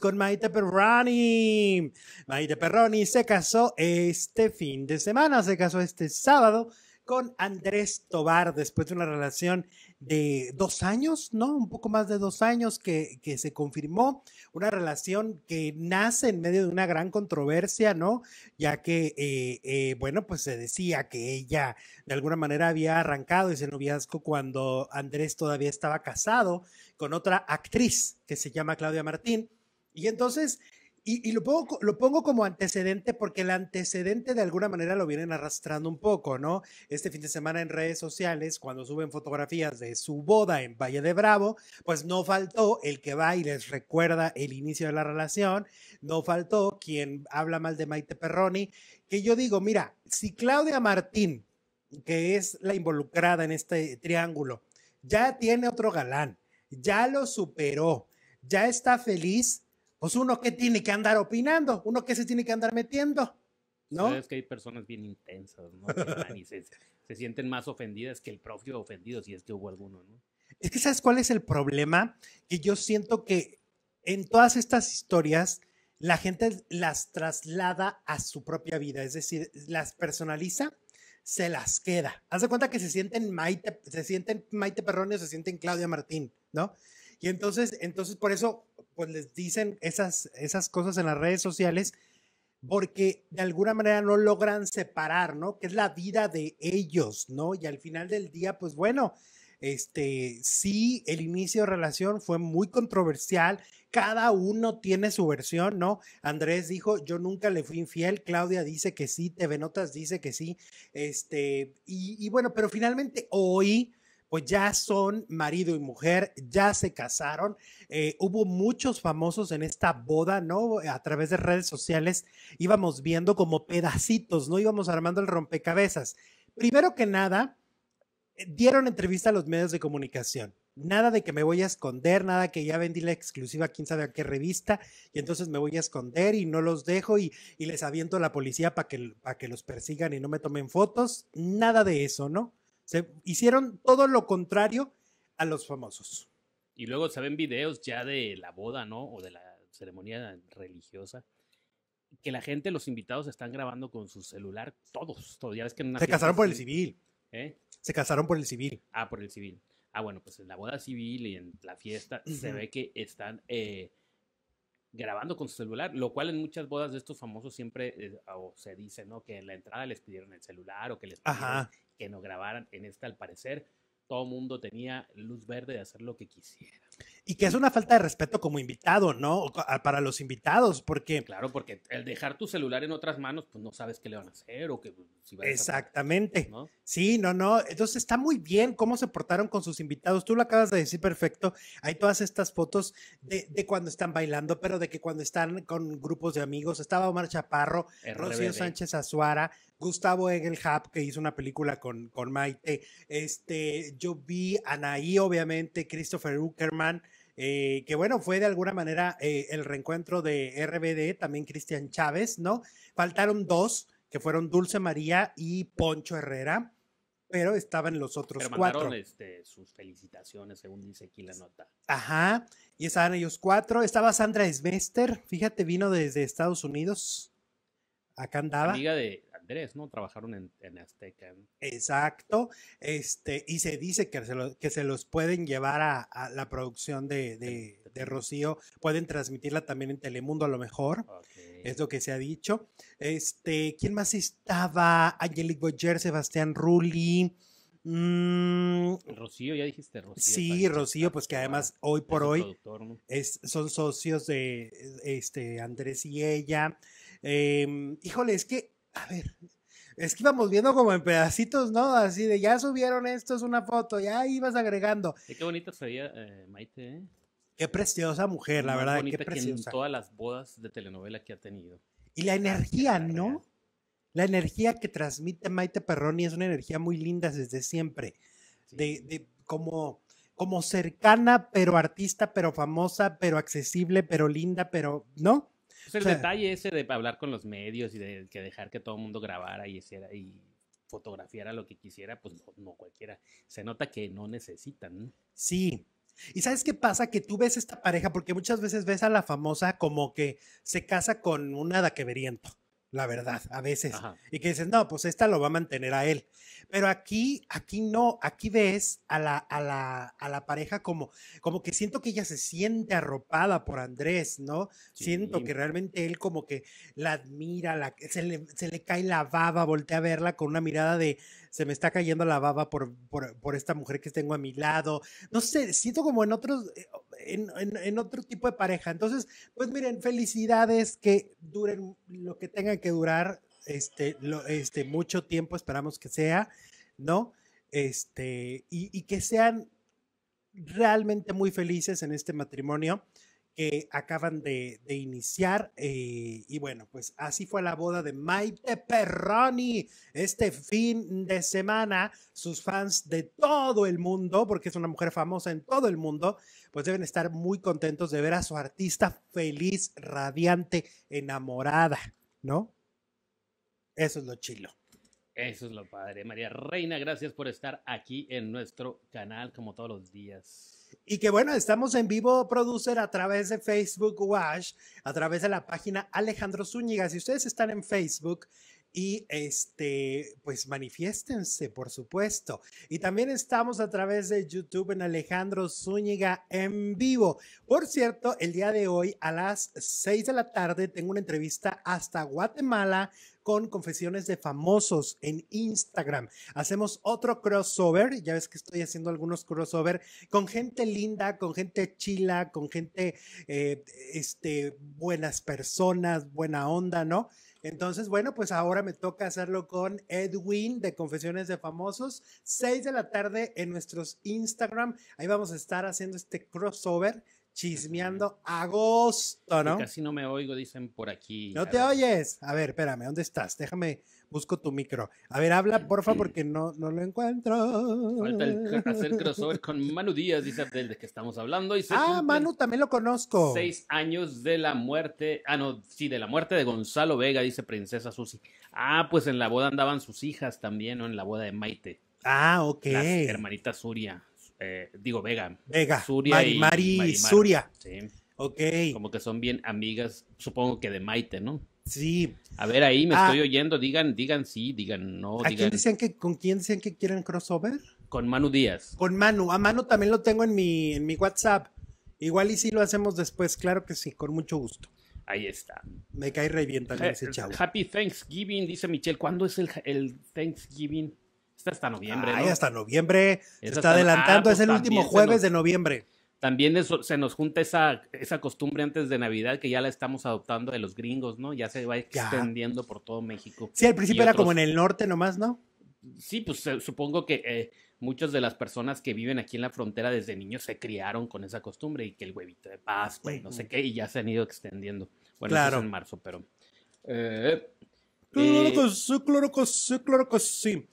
con Maite Perroni. Maite Perroni se casó este fin de semana, se casó este sábado con Andrés Tobar después de una relación de dos años, ¿no? Un poco más de dos años que, se confirmó, una relación que nace en medio de una gran controversia, ¿no? Ya que, eh, eh, bueno, pues se decía que ella de alguna manera había arrancado ese noviazgo cuando Andrés todavía estaba casado con otra actriz que se llama Claudia Martín y entonces, y, lo, pongo, lo pongo como antecedente porque el antecedente de alguna manera lo vienen arrastrando un poco, ¿no? Este fin de semana en redes sociales, cuando suben fotografías de su boda en Valle de Bravo, pues no faltó el que va y les recuerda el inicio de la relación, no faltó quien habla mal de Maite Perroni, que yo digo, mira, si Claudia Martín, que es la involucrada en este triángulo, ya tiene otro galán, ya lo superó, ya está feliz, pues uno que tiene que andar opinando, uno que se tiene que andar metiendo. ¿No? Sabes que hay personas bien intensas, ¿no? y se, sienten más ofendidas que el propio ofendido, si es que hubo alguno, ¿no? Es que sabes cuál es el problema, que yo siento que en todas estas historias la gente las traslada a su propia vida, es decir, las personaliza, se las queda. Haz de cuenta que se sienten Maite, se sienten Maite Perrone o se sienten Claudia Martín, ¿no? Y entonces, entonces por eso pues les dicen esas, esas cosas en las redes sociales porque de alguna manera no logran separar, ¿no? Que es la vida de ellos, ¿no? Y al final del día, pues bueno, este, sí, el inicio de relación fue muy controversial, cada uno tiene su versión, ¿no? Andrés dijo, yo nunca le fui infiel, Claudia dice que sí, TV Notas dice que sí, este, y bueno, pero finalmente hoy pues ya son marido y mujer, ya se casaron. Eh, hubo muchos famosos en esta boda, ¿no? A través de redes sociales íbamos viendo como pedacitos, ¿no? Íbamos armando el rompecabezas. Primero que nada, eh, dieron entrevista a los medios de comunicación. Nada de que me voy a esconder, nada que ya vendí la exclusiva, quién sabe a qué revista, y entonces me voy a esconder y no los dejo y, les aviento a la policía para que, que los persigan y no me tomen fotos. Nada de eso, ¿no? Se hicieron todo lo contrario a los famosos. Y luego se ven videos ya de la boda, ¿no? O de la ceremonia religiosa. Que la gente, los invitados, están grabando con su celular todos. todavía Ya que en se casaron por el civil. ¿Eh? Se casaron por el civil. Ah, por el civil. Ah, bueno, pues en la boda civil y en la fiesta se ve que están eh, grabando con su celular, lo cual en muchas bodas de estos famosos siempre eh, se dice, ¿no? Que en la entrada les pidieron el celular o que les pidieron Ajá que no grabaran. En esta, al parecer, todo mundo tenía luz verde de hacer lo que quisiera y que es una falta de respeto como invitado, ¿no? Para los invitados, porque... Claro, porque el dejar tu celular en otras manos, pues no sabes qué le van a hacer o que... Pues, Exactamente. Sí, no, no. Entonces está muy bien cómo se portaron con sus invitados. Tú lo acabas de decir perfecto. Hay todas estas fotos de, cuando están bailando, pero de que cuando están con grupos de amigos, estaba Omar Chaparro, Rocío Sánchez Azuara, Gustavo Engelhab, que hizo una película con, con Maite. Este, yo vi a Anaí, obviamente, Christopher Uckerman. Eh, que bueno, fue de alguna manera eh, el reencuentro de RBD, también Cristian Chávez, ¿no? Faltaron dos, que fueron Dulce María y Poncho Herrera, pero estaban los otros cuatro. Mandaron, este, sus felicitaciones, según dice aquí la nota. Ajá, y estaban ellos cuatro. Estaba Sandra Smester, fíjate, vino desde Estados Unidos. Acá andaba. de, Andrés, ¿no? Trabajaron en, Azteca. Exacto. Este, y se dice que se, que se los pueden llevar a, la producción de, Rocío. Pueden transmitirla también en Telemundo, a lo mejor. Es lo que se ha dicho. Este, ¿quién más estaba? Angelique Boyer, Sebastián Rulli. Mm, Rocío, ya dijiste Rocío. Sí, Rocío, pues que además hoy por hoy es, son socios de este, Andrés y ella. Em, híjole, es que a ver, es que íbamos viendo como en pedacitos, ¿no? Así de, ya subieron esto, es una foto, ya ibas agregando. qué bonita se eh, Maite, ¿eh? Qué preciosa mujer, la verdad, qué preciosa. en todas las bodas de telenovela que ha tenido. Y la energía, ¿no? La energía que transmite Maite Perroni es una energía muy linda desde siempre. De, de, como, como cercana, pero artista, pero famosa, pero accesible, pero linda, pero, ¿no? el detalle ese de hablar con los medios y de que dejar que todo el mundo grabara y, hiciera, y fotografiara lo que quisiera, pues no, cualquiera. Se nota que no necesitan. Sí, y sabes qué pasa? Que tú ves esta pareja, porque muchas veces ves a la famosa como que se casa con un daqueberiento la verdad, a veces. Y que dices, no, pues esta lo va a mantener a él. Pero aquí, aquí no, aquí ves a la, a la, a la pareja como, como que siento que ella se siente arropada por Andrés, ¿no? Siento que realmente él como que la admira, se, le, se le cae la baba, voltea a verla con una mirada de, se me está cayendo la baba por, por, por esta mujer que tengo a mi lado. No sé, siento como en otros, eh, en, otro tipo de pareja. Entonces, pues miren, felicidades que duren lo que tengan que durar, este, este, mucho tiempo esperamos que sea, ¿no? Este, y que sean realmente muy felices en este matrimonio que acaban de, iniciar. Eh, y bueno, pues así fue la boda de Maite Perroni este fin de semana. Sus fans de todo el mundo, porque es una mujer famosa en todo el mundo, pues deben estar muy contentos de ver a su artista feliz, radiante, enamorada, ¿no? Eso es lo chilo. Eso es lo padre. María Reina, gracias por estar aquí en nuestro canal como todos los días. Y que bueno, estamos en vivo, producer, a través de Facebook Watch, a través de la página Alejandro Zúñiga. Si ustedes están en Facebook y este, pues manifiéstense, por supuesto. Y también estamos a través de YouTube en Alejandro Zúñiga en vivo. Por cierto, el día de hoy a las 6 de la tarde tengo una entrevista hasta Guatemala con confesiones de famosos en Instagram. Hacemos otro crossover, ya ves que estoy haciendo algunos crossover con gente linda, con gente chila, con gente, eh, este, buenas personas, buena onda, ¿no? Entonces, bueno, pues ahora me toca hacerlo con Edwin de Confesiones de Famosos, 6 de la tarde en nuestros Instagram. Ahí vamos a estar haciendo este crossover chismeando agosto, ¿no? Casi no me oigo, dicen por aquí. No te oyes. A ver, espérame, ¿dónde estás? Déjame, busco tu micro. A ver, habla, porfa, porque no, no lo encuentro. Falta hacer crossover con Manu Díaz, dice Abdel, de que estamos hablando. ah, Manu, también lo conozco. Seis años de la muerte, ah, no, sí, de la muerte de Gonzalo Vega, dice Princesa Susi. Ah, pues en la boda andaban sus hijas también, ¿no? En la boda de Maite. Ah, ok. Las hermanitas Suria. Eh, digo Vega. Vega. y, Suria. Sí. Ok. Como que son bien amigas, supongo que de Maite, ¿no? Sí. A ver, ahí me ah. estoy oyendo. Digan, digan sí, digan no. ¿A Quién decían que, ¿Con quién decían que quieren crossover? Con Manu Díaz. Con Manu. A Manu también lo tengo en mi, en mi WhatsApp. Igual y si lo hacemos después, claro que sí, con mucho gusto. Ahí está. Me cae re bien eh, ese chavo. Happy Thanksgiving, dice Michelle. ¿Cuándo es el, el Thanksgiving? Está hasta noviembre. Ay, ¿no? hasta noviembre. está, adelantando, ah, es pues el último jueves de noviembre. También se nos junta esa, esa costumbre antes de Navidad que ya la estamos adoptando de los gringos, ¿no? Ya se va extendiendo por todo México. Sí, al principio era como en el norte nomás, ¿no? Sí, pues eh, supongo que eh, muchas de las personas que viven aquí en la frontera desde niños se criaron con esa costumbre y que el huevito de Pascua no sé qué, y ya se han ido extendiendo. Bueno, es en marzo, pero. Eh, claro, que eh, sí, claro que sí.